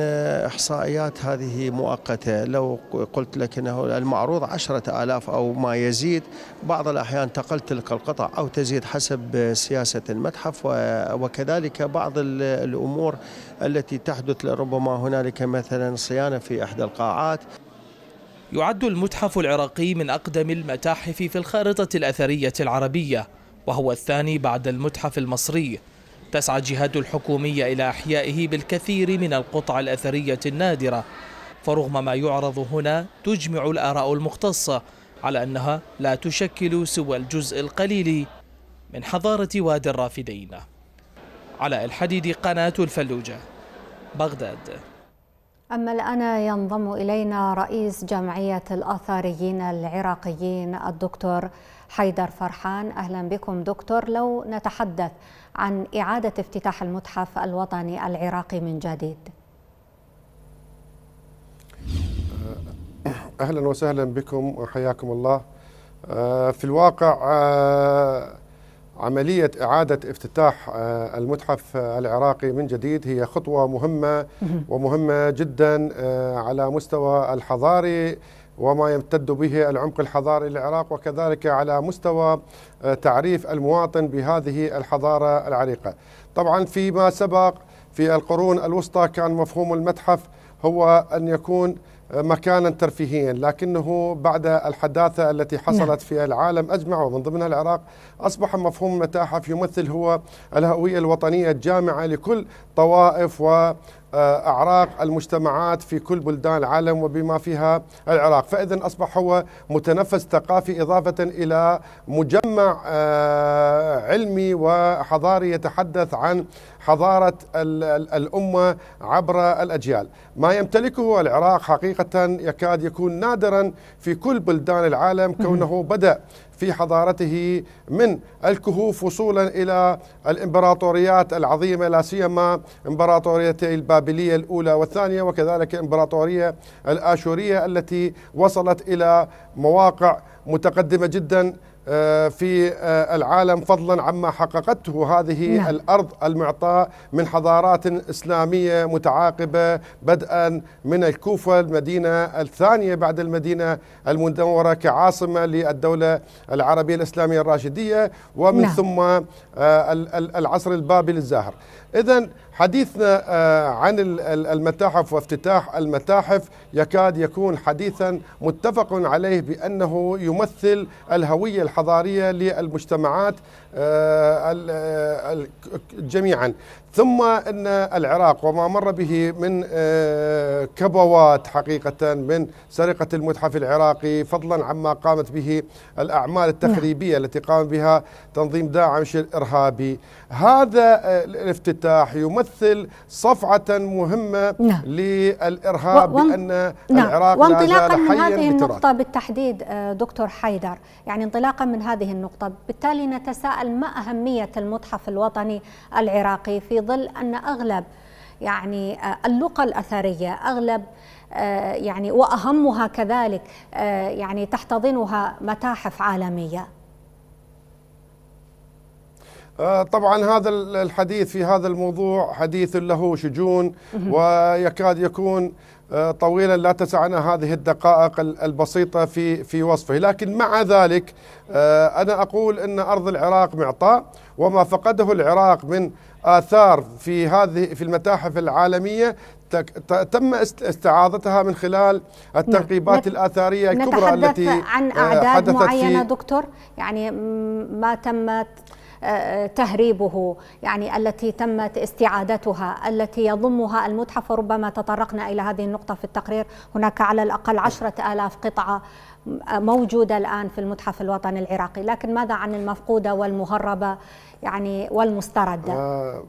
إحصائيات هذه مؤقتة لو قلت لك أنه المعروض عشرة آلاف أو ما يزيد بعض الأحيان تقل تلك القطع أو تزيد حسب سياسة المتحف وكذلك بعض الأمور التي تحدث لربما هنالك مثلا صيانة في إحدى القاعات يعد المتحف العراقي من أقدم المتاحف في الخارطة الأثرية العربية وهو الثاني بعد المتحف المصري تسعى الجهات الحكومية إلى أحيائه بالكثير من القطع الأثرية النادرة فرغم ما يعرض هنا تجمع الآراء المختصة على أنها لا تشكل سوى الجزء القليل من حضارة وادي الرافدين على الحديد قناة الفلوجة بغداد أما الآن ينضم إلينا رئيس جمعية الآثاريين العراقيين الدكتور حيدر فرحان أهلا بكم دكتور لو نتحدث عن إعادة افتتاح المتحف الوطني العراقي من جديد أهلا وسهلا بكم وحياكم الله آه، في الواقع آه، عملية إعادة افتتاح آه، المتحف العراقي من جديد هي خطوة مهمة ومهمة جدا آه، على مستوى الحضاري وما يمتد به العمق الحضاري للعراق وكذلك على مستوى آه، تعريف المواطن بهذه الحضارة العريقة طبعا فيما سبق في القرون الوسطى كان مفهوم المتحف هو أن يكون مكانا ترفيهيا لكنه بعد الحداثة التي نعم. حصلت في العالم أجمع ومن ضمنها العراق أصبح مفهوم المتاحف يمثل هو الهوية الوطنية الجامعة لكل طوائف وأعراق المجتمعات في كل بلدان العالم وبما فيها العراق فإذا أصبح هو متنفس ثقافي إضافة إلى مجمع آه، علمي وحضاري يتحدث عن حضارة الأمة عبر الأجيال ما يمتلكه العراق حقيقة يكاد يكون نادرا في كل بلدان العالم كونه بدأ في حضارته من الكهوف وصولا الى الامبراطوريات العظيمه لا سيما امبراطوريتي البابليه الاولى والثانيه وكذلك الامبراطوريه الاشوريه التي وصلت الى مواقع متقدمه جدا آه، في آه، العالم فضلا عما حققته هذه نعم. الارض المعطاء من حضارات اسلاميه متعاقبه بدءا من الكوفه المدينه الثانيه بعد المدينه المنوره كعاصمه للدوله العربيه الاسلاميه الراشديه ومن نعم. ثم آه، العصر البابلي الزاهر إذا حديثنا آه، عن المتاحف وافتتاح المتاحف يكاد يكون حديثا متفق عليه بأنه يمثل الهوية الحضارية للمجتمعات آه، آه، جميعا ثم ان العراق وما مر به من آه، كبوات حقيقه من سرقه المتحف العراقي فضلا عما قامت به الاعمال التخريبيه نعم. التي قام بها تنظيم داعش الارهابي هذا آه، الافتتاح يمثل صفعه مهمه نعم. للارهاب وم... بان نعم. العراق وانطلاقا من هذه النقطه بالتحديد آه، دكتور حيدر يعني انطلاقا من هذه النقطه بالتالي نتساءل ما اهميه المتحف الوطني العراقي في في ظل أن أغلب يعني آه، اللقى الأثرية أغلب آه، يعني وأهمها كذلك آه، يعني تحتضنها متاحف عالمية طبعا هذا الحديث في هذا الموضوع حديث له شجون ويكاد يكون طويلا لا تسعنا هذه الدقائق البسيطة في في وصفه لكن مع ذلك أنا أقول أن أرض العراق معطاء وما فقده العراق من آثار في هذه في المتاحف العالمية تم استعاضتها من خلال التنقيبات نعم. الآثارية الكبرى التي عن آه، أعداد معينة دكتور يعني ما تم آه، تهريبه يعني التي تمت استعادتها التي يضمها المتحف وربما تطرقنا إلى هذه النقطة في التقرير هناك على الأقل عشرة آلاف قطعة موجودة الآن في المتحف الوطني العراقي لكن ماذا عن المفقودة والمهربة يعني والمستردة آه،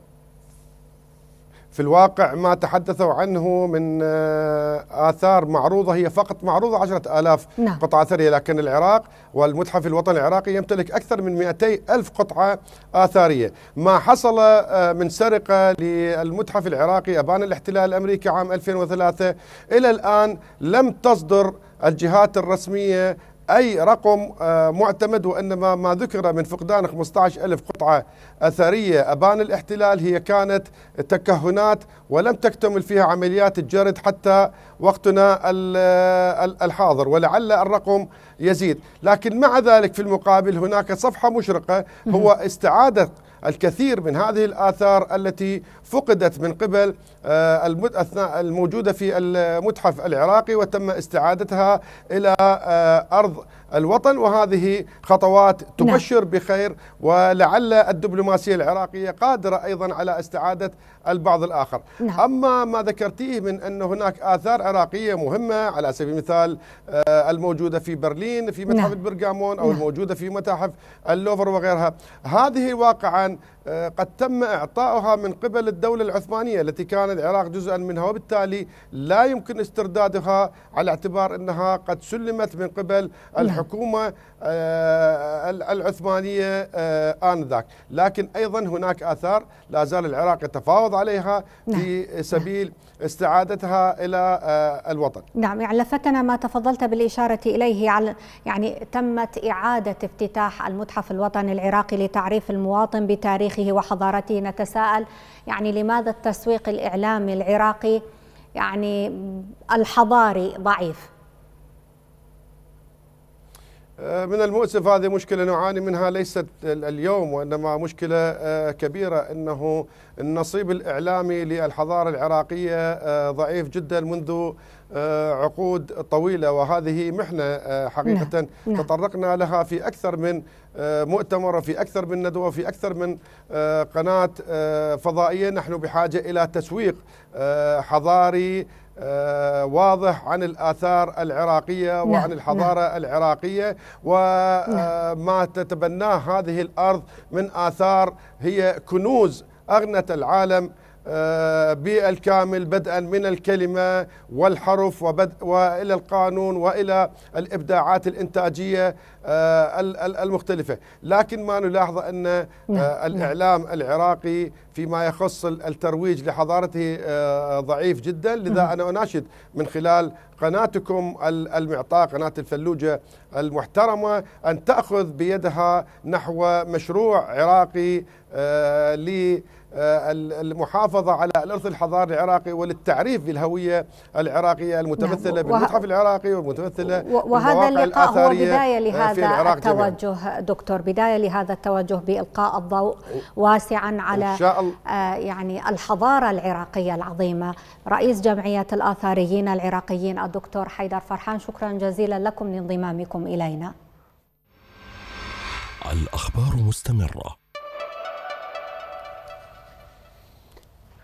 في الواقع ما تحدثوا عنه من آه، آثار معروضة هي فقط معروضة عشرة آلاف نعم. قطعة أثرية لكن العراق والمتحف الوطني العراقي يمتلك أكثر من 200 ألف قطعة آثارية ما حصل آه، من سرقة للمتحف العراقي أبان الاحتلال الأمريكي عام 2003 إلى الآن لم تصدر الجهات الرسمية أي رقم آه، معتمد وإنما ما ذكر من فقدان 15 ألف قطعة أثرية أبان الاحتلال هي كانت تكهنات ولم تكتمل فيها عمليات الجرد حتى وقتنا آه، الحاضر ولعل الرقم يزيد لكن مع ذلك في المقابل هناك صفحة مشرقة هو استعادة الكثير من هذه الآثار التي فقدت من قبل آه، أثناء الموجودة في المتحف العراقي وتم استعادتها إلى آه، أرض الوطن وهذه خطوات نعم. تبشر نعم. بخير ولعل الدبلوماسية العراقية قادرة أيضا على استعادة البعض الآخر نعم. أما ما ذكرتيه من أن هناك آثار عراقية مهمة على سبيل المثال آه، الموجودة في برلين في متحف نعم. البرغامون أو نعم. الموجودة في متاحف اللوفر وغيرها هذه واقعا آه، قد تم إعطاؤها من قبل الدولة العثمانية التي كان العراق جزءا منها وبالتالي لا يمكن استردادها على اعتبار أنها قد سلمت من قبل نعم. الحكومة آه، العثمانية آه، آنذاك لكن أيضا هناك آثار لا زال العراق يتفاوض عليها نعم. في نعم. سبيل نعم. استعادتها إلى آه، الوطن نعم يعني لفتنا ما تفضلت بالإشارة إليه على يعني تمت إعادة افتتاح المتحف الوطني العراقي لتعريف المواطن بتاريخه وحضارته نتساءل يعني لماذا التسويق الإعلامي العراقي يعني الحضاري ضعيف آه، من المؤسف هذه مشكلة نعاني منها ليست اليوم وإنما مشكلة آه، كبيرة أنه النصيب الإعلامي للحضارة العراقية آه، ضعيف جدا منذ عقود طويلة وهذه محنة حقيقة نعم، نعم. تطرقنا لها في أكثر من مؤتمر وفي أكثر من ندوة وفي أكثر من قناة فضائية نحن بحاجة إلى تسويق حضاري آه، واضح عن الآثار العراقية نعم، وعن الحضارة نعم. العراقية وما نعم. آه، تتبناه هذه الأرض من آثار هي كنوز أغنت العالم آه، بالكامل بدءا من الكلمة والحرف وبدء وإلى القانون وإلى الإبداعات الإنتاجية آه، المختلفة لكن ما نلاحظ أن آه، نعم، نعم. الإعلام العراقي فيما يخص الترويج لحضارته ضعيف جدا لذا نعم. أنا أناشد من خلال قناتكم المعطاء قناة الفلوجة المحترمة أن تأخذ بيدها نحو مشروع عراقي لي آه، المحافظة على الإرث الحضاري العراقي وللتعريف بالهوية العراقية المتمثلة نعم. بالمتحف العراقي والمتمثلة وهذا اللقاء هو بداية لهذا التوجه جميع. دكتور بداية لهذا التوجه بإلقاء الضوء واسعا على آه، يعني الحضارة العراقية العظيمة رئيس جمعية الآثاريين العراقيين الدكتور حيدر فرحان شكرا جزيلا لكم لانضمامكم إلينا الأخبار مستمرة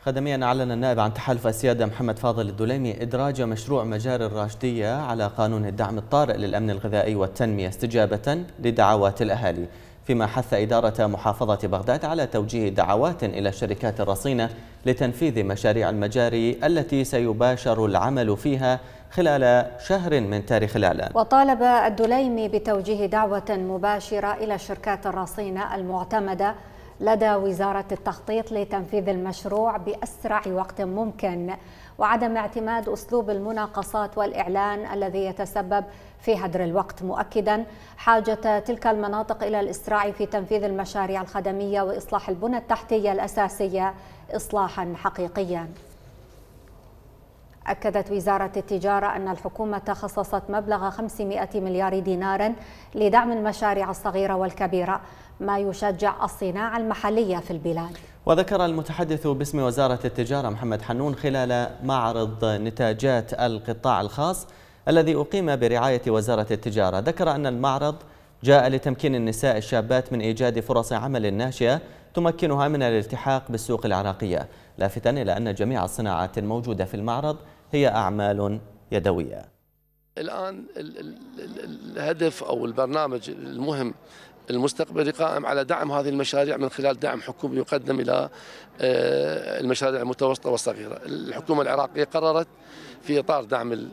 خدميا أعلن النائب عن تحالف السيادة محمد فاضل الدليمي إدراج مشروع مجاري الراشدية على قانون الدعم الطارئ للأمن الغذائي والتنمية استجابة لدعوات الأهالي فيما حث إدارة محافظة بغداد على توجيه دعوات إلى الشركات الرصينة لتنفيذ مشاريع المجاري التي سيباشر العمل فيها خلال شهر من تاريخ الإعلان وطالب الدليمي بتوجيه دعوة مباشرة إلى الشركات الرصينة المعتمدة لدى وزارة التخطيط لتنفيذ المشروع بأسرع وقت ممكن وعدم اعتماد أسلوب المناقصات والإعلان الذي يتسبب في هدر الوقت مؤكدا حاجة تلك المناطق إلى الإسراع في تنفيذ المشاريع الخدمية وإصلاح البنى التحتية الأساسية إصلاحا حقيقيا أكدت وزارة التجارة أن الحكومة خصصت مبلغ 500 مليار دينار لدعم المشاريع الصغيرة والكبيرة ما يشجع الصناعة المحلية في البلاد وذكر المتحدث باسم وزارة التجارة محمد حنون خلال معرض نتاجات القطاع الخاص الذي أقيم برعاية وزارة التجارة ذكر أن المعرض جاء لتمكين النساء الشابات من إيجاد فرص عمل ناشئة تمكنها من الالتحاق بالسوق العراقية لافتا إلى أن جميع الصناعات الموجودة في المعرض هي أعمال يدوية الآن الهدف أو البرنامج المهم المستقبلي قائم على دعم هذه المشاريع من خلال دعم حكومي يقدم الى آه، المشاريع المتوسطه والصغيره. الحكومه العراقيه قررت في اطار دعم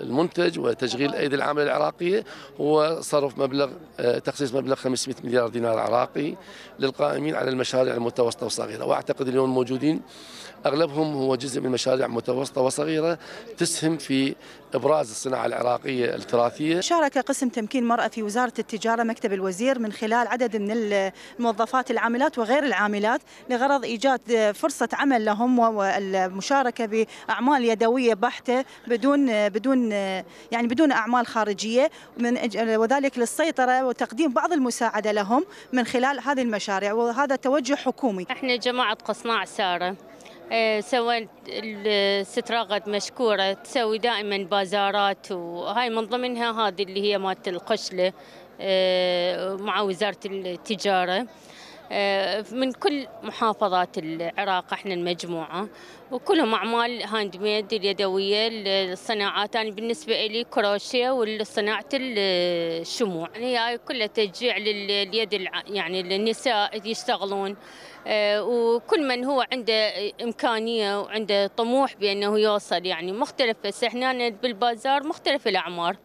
المنتج وتشغيل ايدي العامله العراقيه هو صرف مبلغ آه، تخصيص مبلغ 500 مليار دينار عراقي للقائمين على المشاريع المتوسطه والصغيره واعتقد اليوم موجودين أغلبهم هو جزء من مشاريع متوسطة وصغيرة تسهم في إبراز الصناعة العراقية التراثية شارك قسم تمكين مرأة في وزارة التجارة مكتب الوزير من خلال عدد من الموظفات العاملات وغير العاملات لغرض إيجاد فرصة عمل لهم والمشاركة بأعمال يدوية بحتة بدون بدون يعني بدون أعمال خارجية من وذلك للسيطرة وتقديم بعض المساعدة لهم من خلال هذه المشاريع وهذا توجه حكومي. احنا جماعة قصناع سارة آه، سواء الستراغد مشكورة تسوي دائما بازارات وهاي من ضمنها هذه اللي هي مات القشلة آه، مع وزارة التجارة آه، من كل محافظات العراق احنا المجموعه وكلهم اعمال هاند ميد اليدويه الصناعات انا يعني بالنسبه لي كروشيه والصناعه الشموع يعني هي يعني كلها تشجيع لليد يعني للنساء يشتغلون آه، وكل من هو عنده امكانيه وعنده طموح بانه يوصل يعني مختلف بس احنا بالبازار مختلف الاعمار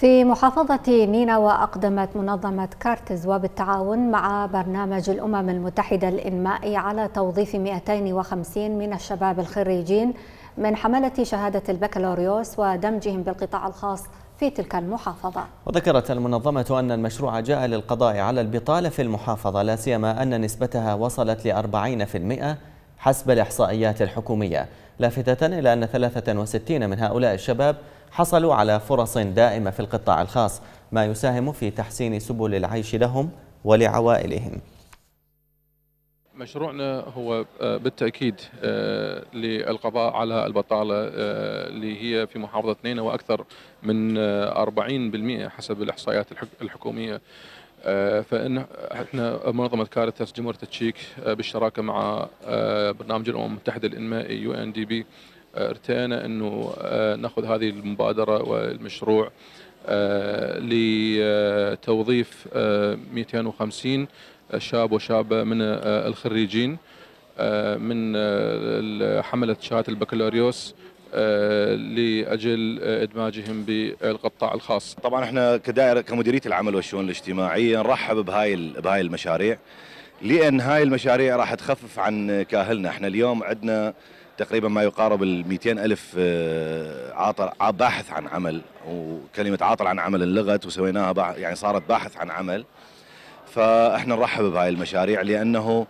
في محافظة نينوى أقدمت منظمة كارتز وبالتعاون مع برنامج الأمم المتحدة الإنمائي على توظيف 250 من الشباب الخريجين من حملة شهادة البكالوريوس ودمجهم بالقطاع الخاص في تلك المحافظة وذكرت المنظمة أن المشروع جاء للقضاء على البطالة في المحافظة لا سيما أن نسبتها وصلت ل 40% حسب الإحصائيات الحكومية لافتة إلى أن 63 من هؤلاء الشباب حصلوا على فرص دائمة في القطاع الخاص ما يساهم في تحسين سبل العيش لهم ولعوائلهم مشروعنا هو آه، بالتأكيد آه، للقضاء على البطالة آه، اللي هي في محافظة نينوى وأكثر من 40% حسب الإحصائيات الحكومية فإن احنا منظمة كارثة جمهورية تشيك بالشراكة مع برنامج الأمم المتحدة الإنمائي UNDP ارتئينا انه آه، ناخذ هذه المبادره والمشروع آه، لتوظيف 250 آه، شاب وشابه من الخريجين من حمله شهاده البكالوريوس لاجل ادماجهم بالقطاع الخاص. طبعا احنا كدائره كمديريه العمل والشؤون الاجتماعيه نرحب بهاي بهاي المشاريع لان هاي المشاريع راح تخفف عن كاهلنا، احنا اليوم عندنا تقريبا ما يقارب ال 200 ألف آه، عاطل باحث عن عمل وكلمة عاطل عن عمل انلغت وسويناها يعني صارت باحث عن عمل فاحنا نرحب بهاي المشاريع لأنه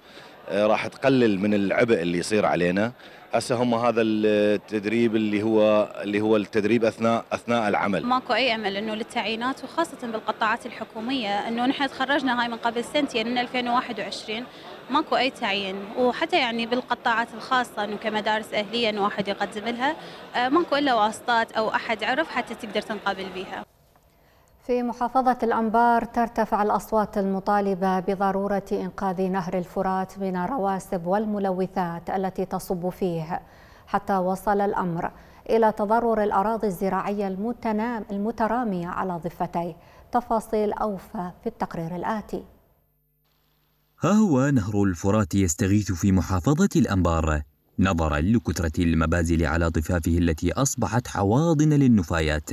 آه، راح تقلل من العبء اللي يصير علينا هسه هم هذا التدريب اللي هو اللي هو التدريب اثناء اثناء العمل ماكو اي امل انه للتعيينات وخاصه بالقطاعات الحكوميه انه نحن تخرجنا هاي من قبل سنتين من 2021 ماكو اي تعيين وحتى يعني بالقطاعات الخاصه انه كمدارس اهليه انه واحد يقدم لها آه، ماكو الا واسطات او احد عرف حتى تقدر تنقابل بها في محافظة الأنبار ترتفع الأصوات المطالبة بضرورة إنقاذ نهر الفرات من الرواسب والملوثات التي تصب فيه حتى وصل الأمر إلى تضرر الأراضي الزراعية المترامية على ضفتيه تفاصيل أوفى في التقرير الآتي ها هو نهر الفرات يستغيث في محافظة الأنبار نظرا لكثرة المبازل على ضفافه التي أصبحت حواضن للنفايات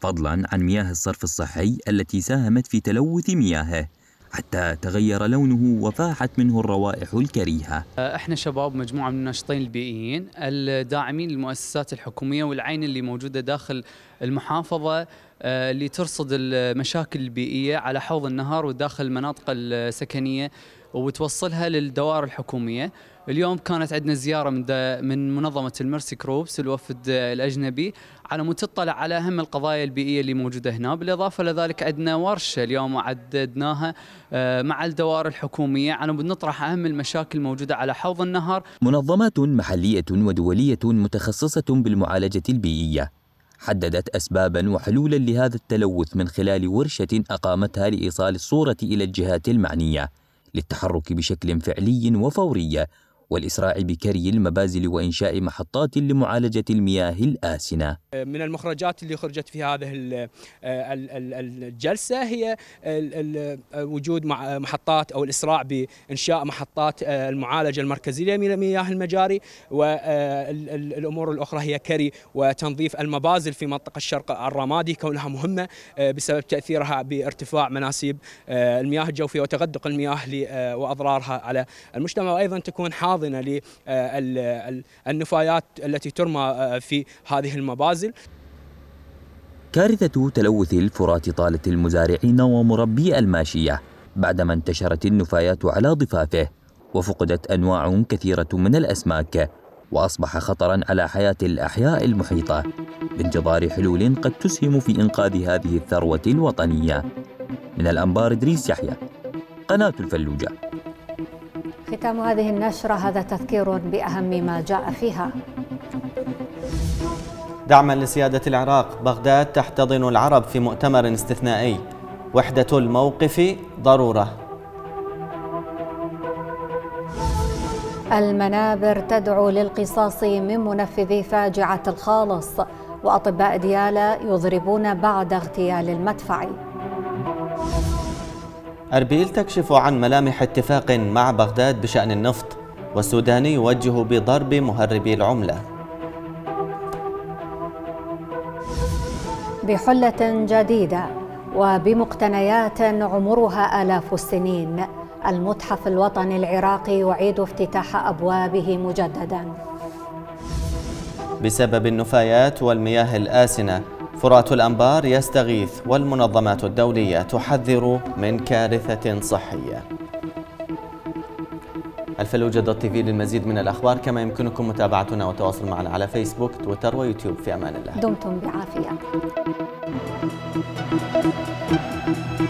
فضلا عن مياه الصرف الصحي التي ساهمت في تلوث مياهه حتى تغير لونه وفاحت منه الروائح الكريهة احنا شباب مجموعة من الناشطين البيئيين الداعمين للمؤسسات الحكومية والعين اللي موجودة داخل المحافظة آه، اللي ترصد المشاكل البيئيه على حوض النهر وداخل المناطق السكنيه وتوصلها للدوائر الحكوميه. اليوم كانت عندنا زياره من من منظمه الميرسي كروبس الوفد الاجنبي على متطلع على اهم القضايا البيئيه اللي موجوده هنا، بالاضافه لذلك عندنا ورشه اليوم عددناها آه، مع الدوائر الحكوميه على بنطرح اهم المشاكل الموجوده على حوض النهر. منظمات محليه ودوليه متخصصه بالمعالجه البيئيه حددت أسبابا وحلولا لهذا التلوث من خلال ورشة أقامتها لإيصال الصورة إلى الجهات المعنية للتحرك بشكل فعلي وفوري والإسراع بكري المبازل وإنشاء محطات لمعالجة المياه الآسنة من المخرجات اللي خرجت في هذه آه، الجلسة هي آه، وجود آه، محطات أو الإسراع بإنشاء محطات المعالجة المركزية للمياه المجاري والأمور الأخرى هي كري وتنظيف المبازل في منطقة الشرق الرمادي كونها مهمة بسبب تأثيرها بارتفاع مناسيب المياه الجوفية وتغدق المياه وأضرارها على المجتمع وأيضا تكون حاضرة حاضنه آه، للنفايات التي ترمى آه، في هذه المبازل كارثة تلوث الفرات طالت المزارعين ومربي الماشية بعدما انتشرت النفايات على ضفافه وفقدت أنواع كثيرة من الأسماك وأصبح خطرا على حياة الأحياء المحيطة بانتظار حلول قد تسهم في إنقاذ هذه الثروة الوطنية من الأنبار إدريس يحيى قناة الفلوجة ختام هذه النشرة هذا تذكير بأهم ما جاء فيها دعما لسيادة العراق بغداد تحتضن العرب في مؤتمر استثنائي وحدة الموقف ضرورة المنابر تدعو للقصاص من منفذي فاجعة الخالص وأطباء ديالة يضربون بعد اغتيال المدفعي أربيل تكشف عن ملامح اتفاق مع بغداد بشأن النفط والسوداني يوجه بضرب مهربي العملة بحلة جديدة وبمقتنيات عمرها آلاف السنين المتحف الوطني العراقي يعيد افتتاح أبوابه مجددا بسبب النفايات والمياه الآسنة فرات الأنبار يستغيث والمنظمات الدولية تحذر من كارثة صحية الفلوجة دوت تي في للمزيد من الأخبار كما يمكنكم متابعتنا والتواصل معنا على فيسبوك تويتر ويوتيوب في أمان الله دمتم بعافية